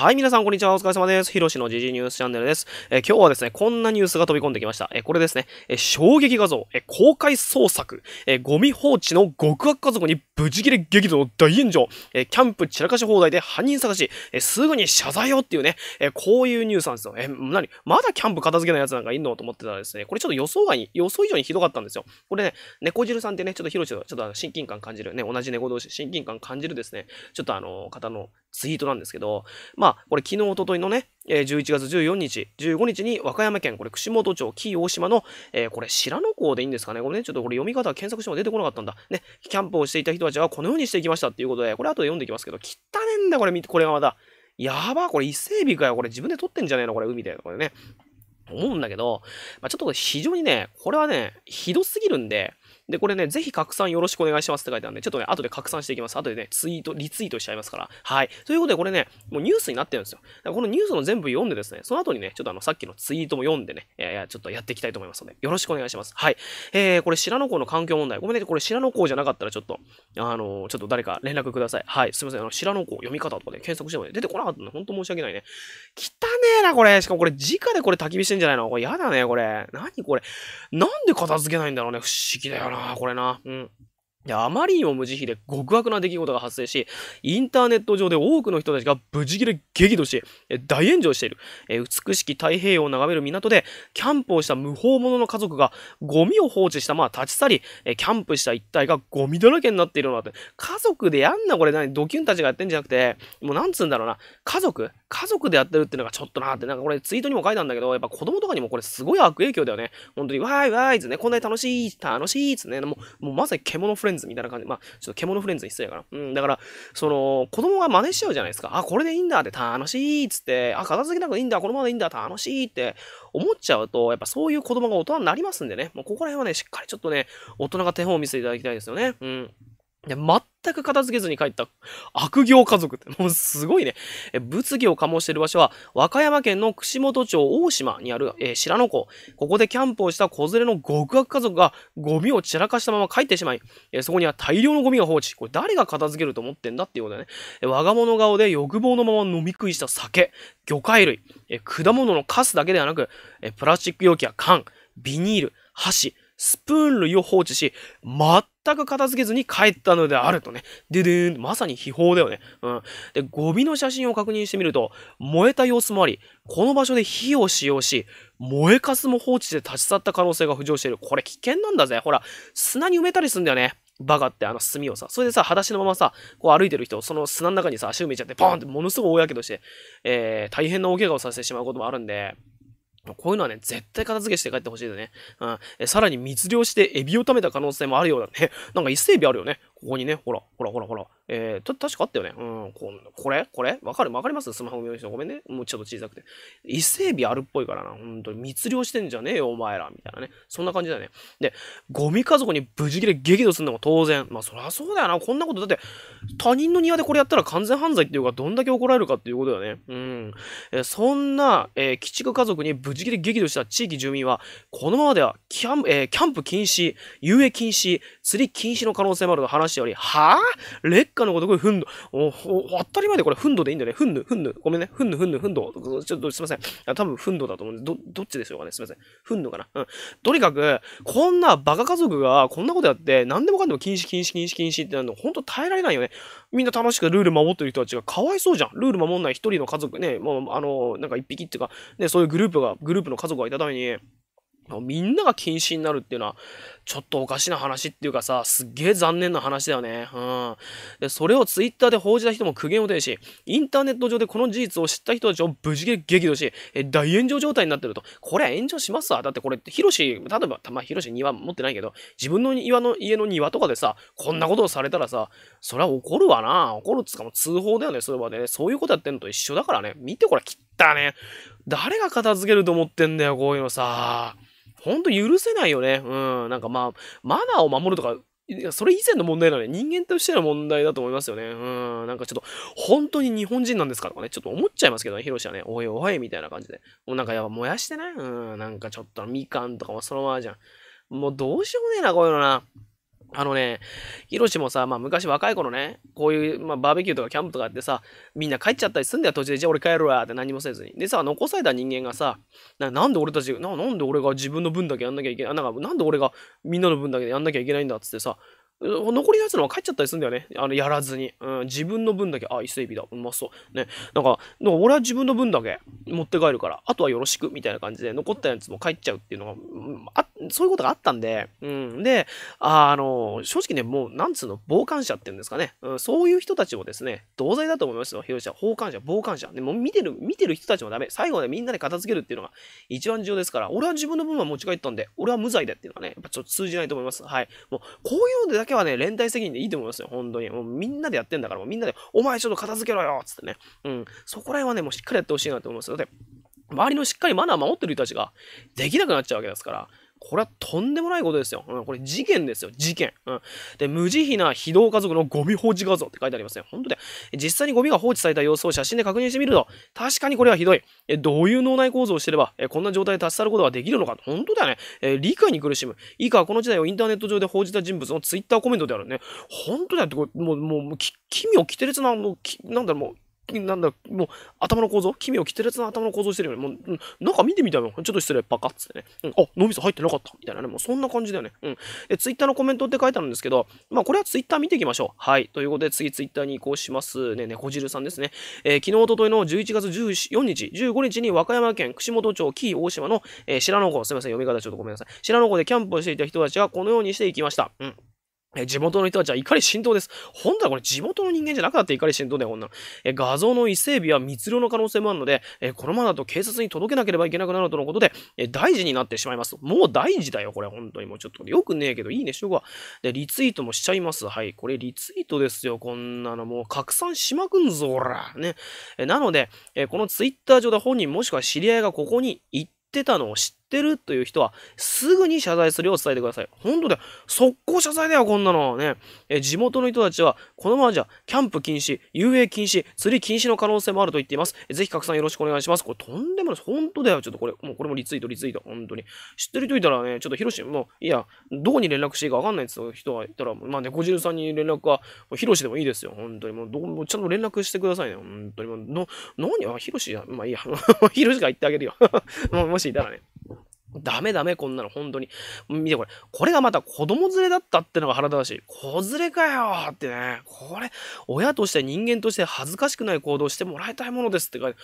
はい、皆さん、こんにちは。お疲れ様です。ひろしの時事ニュースチャンネルです。え今日はですね、こんなニュースが飛び込んできました。えこれですね、え衝撃画像、え公開捜索、えゴミ放置の極悪家族にブチ切れ激怒の大炎上、えキャンプ散らかし放題で犯人探し、えすぐに謝罪をっていうね、えこういうニュースなんですよ。え、なにまだキャンプ片付けないやつなんかいんのと思ってたらですね、これちょっと予想外に、予想以上にひどかったんですよ。これね、猫汁さんってね、ちょっとひろしとちょっと親近感感じる、ね、同じ猫同士親近感感じるですね、ちょっとあの、方のツイートなんですけど、まあ、これ昨日、おとといのね、え11月14日、15日に和歌山県、これ串本町、紀伊大島の、えー、これ白野港でいいんですかね、これね、ちょっとこれ読み方検索しても出てこなかったんだ。ね、キャンプをしていた人たちはこのようにしていきましたっていうことで、これ後で読んでいきますけど、汚ねんだ、これ、これがまた。やば、これ伊勢海老かよ、これ自分で撮ってんじゃねえの、これ海で、これね。思うんだけど、まあ、ちょっと非常にね、これはね、ひどすぎるんで、で、これね、ぜひ拡散よろしくお願いしますって書いてあるんで、ちょっとね、後で拡散していきます。後でね、ツイート、リツイートしちゃいますから。はい。ということで、これね、もうニュースになってるんですよ。だからこのニュースの全部読んでですね、その後にね、ちょっとあの、さっきのツイートも読んでね、いやいや、ちょっとやっていきたいと思いますので、よろしくお願いします。はい。えー、これ、白野港の環境問題。ごめんね、これ、白野港じゃなかったら、ちょっと、あのー、ちょっと誰か連絡ください。はい。すいません、あの、白野港読み方とかで、ね、検索してもね、出てこなかったの、ほんと申し訳ないね。汚ねえな、これ。しかもこれ、直でこれ焚き火してんじゃないのこれ、やだね、これ。何これ。なんで片付けないんだろうね。不思議だよな。ああ、これな。うん。あまりにも無慈悲で極悪な出来事が発生し、インターネット上で多くの人たちが無事切れ激怒し、大炎上している。え美しき太平洋を眺める港で、キャンプをした無法者の家族が、ゴミを放置したまま立ち去り、えキャンプした一帯がゴミだらけになっているのだって。家族でやんな、これ何ドキュンたちがやってんじゃなくて、もうなんつうんだろうな。家族家族でやってるっていうのがちょっとなって、なんかこれツイートにも書いたんだけど、やっぱ子供とかにもこれすごい悪影響だよね。本当に、わーいわーいつね、こんなに楽しい、楽しいっつね、もう、もうまさに獣フレンズズみたいな感じで、まあ、ちょっと獣フレンズに失やから。うん、だから、その、子供が真似しちゃうじゃないですか。あ、これでいいんだって楽しいっつって、あ、片付けなくていいんだ、このままでいいんだ、楽しいって思っちゃうと、やっぱそういう子供が大人になりますんでね、もうここら辺はね、しっかりちょっとね、大人が手本を見せていただきたいですよね。うん。で、全全く片付けずに帰った悪行家族って、もうすごいね。え物議を醸している場所は、和歌山県の串本町大島にある、えー、白野湖。ここでキャンプをした子連れの極悪家族がゴミを散らかしたまま帰ってしまい、えー、そこには大量のゴミが放置。これ誰が片付けると思ってんだっていうことだね。我が物顔で欲望のまま飲み食いした酒、魚介類、え果物のカスだけではなく、えプラスチック容器や缶、ビニール、箸、スプーン類を放置し、全全く片付けずに帰ったのであるとね。ででーん。まさに秘宝だよね。うん。で、ゴミの写真を確認してみると、燃えた様子もあり、この場所で火を使用し、燃えかすも放置して立ち去った可能性が浮上している。これ危険なんだぜ。ほら、砂に埋めたりすんだよね。バカってあの炭をさ、それでさ、裸足のままさ、こう歩いてる人、その砂の中にさ、足埋めちゃって、ポーンってものすごい大やけどして、えー、大変な大怪我をさせてしまうこともあるんで、こういうのはね、絶対片付けして帰ってほしいよね。うん。さらに密漁してエビを食べた可能性もあるようだね。なんか一勢エビあるよね。ここにね、ほら、ほら、ほら、ほら、えー、た、確かあったよね。うん、ここれこれわかるわかりますスマホ見る人。ごめんね。もうちょっと小さくて。伊勢海老あるっぽいからな。本当に密漁してんじゃねえよ、お前ら。みたいなね。そんな感じだよね。で、ゴミ家族に無事切れ激怒するのも当然。まあ、そりゃそうだよな。こんなこと、だって、他人の庭でこれやったら完全犯罪っていうか、どんだけ怒られるかっていうことだよね。うん。えー、そんな、えー、鬼畜家族に無事切れ激怒した地域住民は、このままではキャン、えー、キャンプ禁止、遊泳禁止、釣り禁止の可能性もあると話しており、はぁ劣化のことれ、ふんど、お、お、当たり前でこれ、ふんどでいいんだよね。ふんぬ、ふんぬ。ごめんね。ふんぬ、ふんぬ、ふんど。ちょっとすいません。あ多分、ふんどだと思うんで、ど、どっちでしょうかね。すいません。ふんぬかな。うん。とにかく、こんなバカ家族が、こんなことやって、何でもかんでも禁止、禁止、禁止、禁止ってなるの、ほんと耐えられないよね。みんな楽しくルール守ってる人たちがかわいそうじゃん。ルール守んない一人の家族ね、もう、あの、なんか一匹っていうか、ね、そういうグループが、グループの家族がいたために、みんなが禁止になるっていうのは、ちょっとおかしな話っていうかさ、すっげえ残念な話だよね。うん。で、それをツイッターで報じた人も苦言を呈し、インターネット上でこの事実を知った人たちを無事で激怒し、え大炎上状態になってると。これ炎上しますわ。だってこれ、ヒロシ、例えば、たまヒロシ庭持ってないけど、自分の庭の家の庭とかでさ、こんなことをされたらさ、そりゃ怒るわな。怒るっつかも通報だよね、それはね。そういうことやってんのと一緒だからね。見てこれ、切ったね。誰が片付けると思ってんだよ、こういうのさ。ほんと許せないよね。うん。なんかまあ、マナーを守るとか、それ以前の問題なのね。人間としての問題だと思いますよね。うん。なんかちょっと、本当に日本人なんですかとかね。ちょっと思っちゃいますけどね。ヒロシはね。おいおい、みたいな感じで。もうなんかやっぱ燃やしてないうん。なんかちょっとみかんとかもそのままじゃん。もうどうしようもねえな、こういうのな。あのね、ヒロシもさ、まあ昔若い頃ね、こういう、まあ、バーベキューとかキャンプとかってさ、みんな帰っちゃったりすんだよ途中で、じゃあ俺帰るわって何もせずに。でさ、残された人間がさ、なんで俺たちな、なんで俺が自分の分だけやんなきゃいけない、なんかなんで俺がみんなの分だけやんなきゃいけないんだっつってさ、残りのやつのは帰っちゃったりするんだよね。あの、やらずに。うん、自分の分だけ、あ、伊勢エビだ。うまそう。ね。なんか、んか俺は自分の分だけ持って帰るから、あとはよろしく、みたいな感じで、残ったやつも帰っちゃうっていうのが、うん、あそういうことがあったんで、うん。で、あの、正直ね、もう、なんつうの、傍観者っていうんですかね。うん、そういう人たちもですね、同罪だと思いますよ。被害者、傍観者、傍観者。でも見てる、見てる人たちもダメ。最後までみんなで片付けるっていうのが一番重要ですから、俺は自分の分は持ち帰ったんで、俺は無罪だっていうのはね、やっぱちょっと通じないと思います。はい。もう、こういうのでだけけはね、連帯責任でいいと思いますよ、本当に。もうみんなでやってんだから、もうみんなで、お前ちょっと片付けろよつってね。うん。そこら辺はね、もうしっかりやってほしいなと思うんですよ。だって、周りのしっかりマナー守ってる人たちができなくなっちゃうわけですから、これはとんでもないことですよ。うん、これ事件ですよ、事件。うん、で、無慈悲な非道家族のゴミ放置画像って書いてありますね。本当で、実際にゴミが放置された様子を写真で確認してみると、確かにこれはひどい。えどういう脳内構造をしてれば、えこんな状態で立ち去ることができるのか。本当だよね。え理解に苦しむ。以下、この時代をインターネット上で報じた人物のツイッターコメントであるね。本当だよって、これもう、もう、奇妙、奇てれつな、もう、なんだろう、もう、なんだ、もう頭の構造奇妙キテレツな頭の構造してるよね。もう、なんか見てみたよ。ちょっと失礼、パカッつってね。うん、あ、脳みそ入ってなかった。みたいなね。もうそんな感じだよね。うん。で、ツイッターのコメントって書いてあるんですけど、まあこれはツイッター見ていきましょう。はい。ということで、次ツイッターに移行します。ね、猫汁さんですね。えー、昨日、おとといの11月14日、15日に和歌山県串本町紀伊大島の、えー、白野湖、すみません、読み方ちょっとごめんなさい。白野湖でキャンプをしていた人たちがこのようにして行きました。うん。え、地元の人たちは怒り浸透です。ほんとはこれ地元の人間じゃなくなって怒り浸透だよ、こんなら。え、画像の伊勢エビは密漁の可能性もあるので、え、このままだと警察に届けなければいけなくなるとのことで、え、大事になってしまいます。もう大事だよ、これ、本当に。もうちょっと、よくねえけど、いいねしょうが。で、リツイートもしちゃいます。はい、これリツイートですよ、こんなの。もう拡散しまくんぞ、ほら。ね。え、なので、え、このツイッター上で本人もしくは知り合いがここに行ってたのを知って、ってるという人は、すぐに謝罪するよう伝えてください。本当だよ。速攻謝罪だよ、こんなの。ね。え、地元の人たちは、このままじゃ、キャンプ禁止、遊泳禁止、釣り禁止の可能性もあると言っています。えぜひ拡散よろしくお願いします。これ、とんでもないです。本当だよ。ちょっとこれ、もうこれもリツイート、リツイート。本当に。知ってる人いたらね、ちょっとヒロシ、もう、いや、どこに連絡していいかわかんないって人がいたら、まあ、ね、猫汁さんに連絡は、ヒロシでもいいですよ。本当に。もう、どもちゃんと連絡してくださいね。本当に。もう、の、何あ、ヒロシやまあいいや。ヒロシが言ってあげるよ。もしいたらね。ダメダメ、こんなの、本当に。見てこれ。これがまた子供連れだったってのが腹立たしい。子連れかよってね。これ、親として人間として恥ずかしくない行動してもらいたいものですって書いて。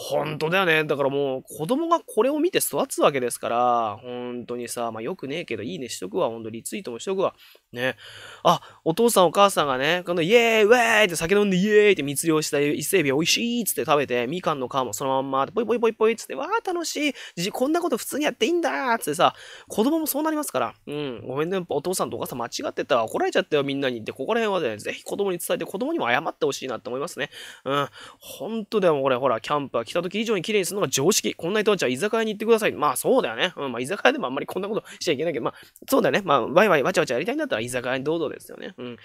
本当だよね。だからもう、子供がこれを見て育つわけですから、本当にさ、まあよくねえけど、いいねしとくわ。本当リツイートもしとくわ。ね。あ、お父さんお母さんがね、このイエーイウェーイって酒飲んでイエーイって密漁した伊勢海老美味しいっつって食べて、みかんの皮もそのまんま、ぽいぽいぽいぽいっつって、わー楽しいこんなこと普通にやっていいんだっつってさ、子供もそうなりますから、うん、ごめんね、お父さんとお母さん間違ってたら怒られちゃったよ、みんなに。で、ここら辺はね、ぜひ子供に伝えて、子供にも謝ってほしいなって思いますね。うん。本当でだよ、これ、ほら、キャンプは来た時以上に綺麗にするのが常識。こんな人たちは居酒屋に行ってください。まあそうだよね。うん、まあ居酒屋でもあんまりこんなことしちゃいけないけど、まあそうだね。まあワイワイわちゃわちゃやりたいんだったら居酒屋に堂々ですよね。うん。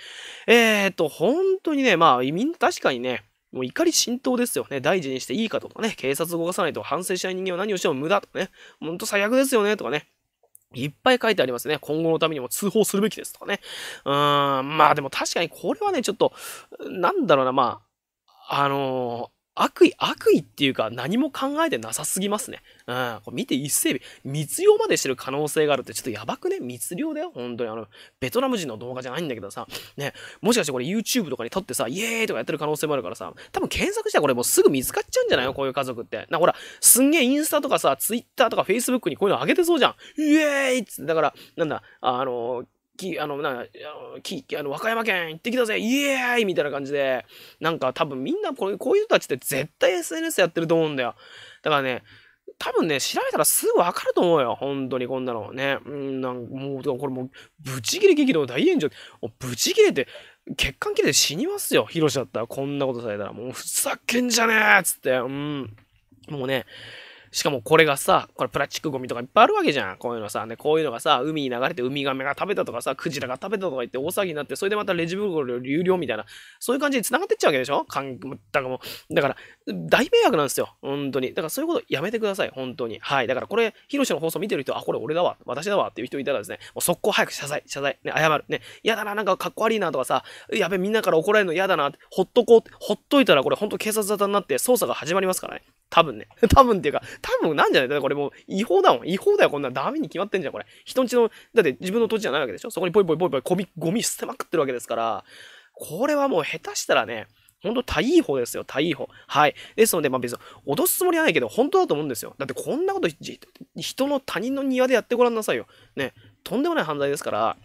えー、っと、本当にね、まあみんな確かにね、もう怒り浸透ですよね。大事にしていいかとかね。警察を動かさないと反省しない人間は何をしても無駄とかね。ほんと最悪ですよね。とかね。いっぱい書いてありますね。今後のためにも通報するべきですとかね。うーん、まあでも確かにこれはね、ちょっと、なんだろうな、まあ、あの悪意、悪意っていうか何も考えてなさすぎますね。うん。これ見て一整備、密漁までしてる可能性があるってちょっとやばくね密漁だよ本当にあの、ベトナム人の動画じゃないんだけどさ、ね、もしかしてこれ YouTube とかに撮ってさ、イエーイとかやってる可能性もあるからさ、多分検索したらこれもうすぐ見つかっちゃうんじゃないのこういう家族って。な、ほら、すんげえインスタとかさ、Twitter とか Facebook にこういうの上げてそうじゃん。イエーイっつって、だから、なんだ、あのー、き、あの、な、き、あの、和歌山県行ってきたぜイエーイみたいな感じで、なんか多分みんなこうこういう人たちって絶対 SNS やってると思うんだよ。だからね、多分ね、調べたらすぐわかると思うよ。本当にこんなのね。うん、なんかもう、これもう、ブチギレ激怒大炎上。もうブチギレって、血管切れて死にますよ。ヒロシだったら、こんなことされたら。もう、ふざけんじゃねえっつって。うん。もうね、しかもこれがさ、これプラスチックゴミとかいっぱいあるわけじゃん。こういうのさ、ね、こういうのがさ、海に流れてウミガメが食べたとかさ、クジラが食べたとか言って大騒ぎになって、それでまたレジ袋流量みたいな、そういう感じに繋がってっちゃうわけでしょかん、だからもう、だから、大迷惑なんですよ。本当に。だからそういうことやめてください。本当に。はい。だからこれ、ヒロシの放送見てる人、あ、これ俺だわ。私だわ。っていう人いたらですね、もう速攻早く謝罪、謝罪、ね、謝る。ね、やだな、なんかかっこ悪いなとかさ、やべ、みんなから怒られるの嫌だなって、ほっとこう、ほっといたらこれ、本当警察沙汰になって捜査が始まりますからね。多分ね。多分っていうか、多分なんじゃないだってこれもう違法だもん。違法だよ、こんなダメに決まってんじゃん、これ。人んちの、だって自分の土地じゃないわけでしょそこにポイポイポイポイゴミ、ゴミ捨てまくってるわけですから、これはもう下手したらね、ほんと大違法ですよ、大違法。はい。ですので、まあ別に脅すつもりはないけど、本当だと思うんですよ。だってこんなこと、人の他人の庭でやってごらんなさいよ。ね。とんでもない犯罪ですから、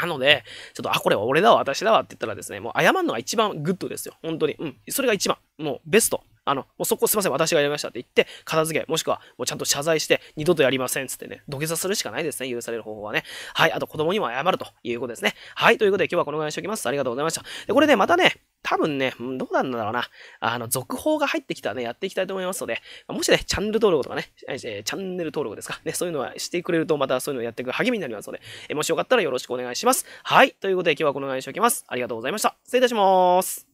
なので、ちょっと、あ、これは俺だわ、私だわって言ったらですね、もう謝るのが一番グッドですよ。本当に。うん。それが一番。もうベスト。あの、もうそこすいません、私がやりましたって言って、片付け、もしくはもうちゃんと謝罪して、二度とやりませんつってね、土下座するしかないですね、許される方法はね。はい、あと子供にも謝るということですね。はい、ということで今日はこのぐらいにしておきます。ありがとうございました。で、これね、またね、多分ね、どうなんだろうな。あの、続報が入ってきたらね、やっていきたいと思いますので、もしね、チャンネル登録とかね、えー、チャンネル登録ですかね、そういうのはしてくれると、またそういうのをやっていく励みになりますので、えー、もしよかったらよろしくお願いします。はい、ということで今日はこのぐらいにしておきます。ありがとうございました。失礼いたします。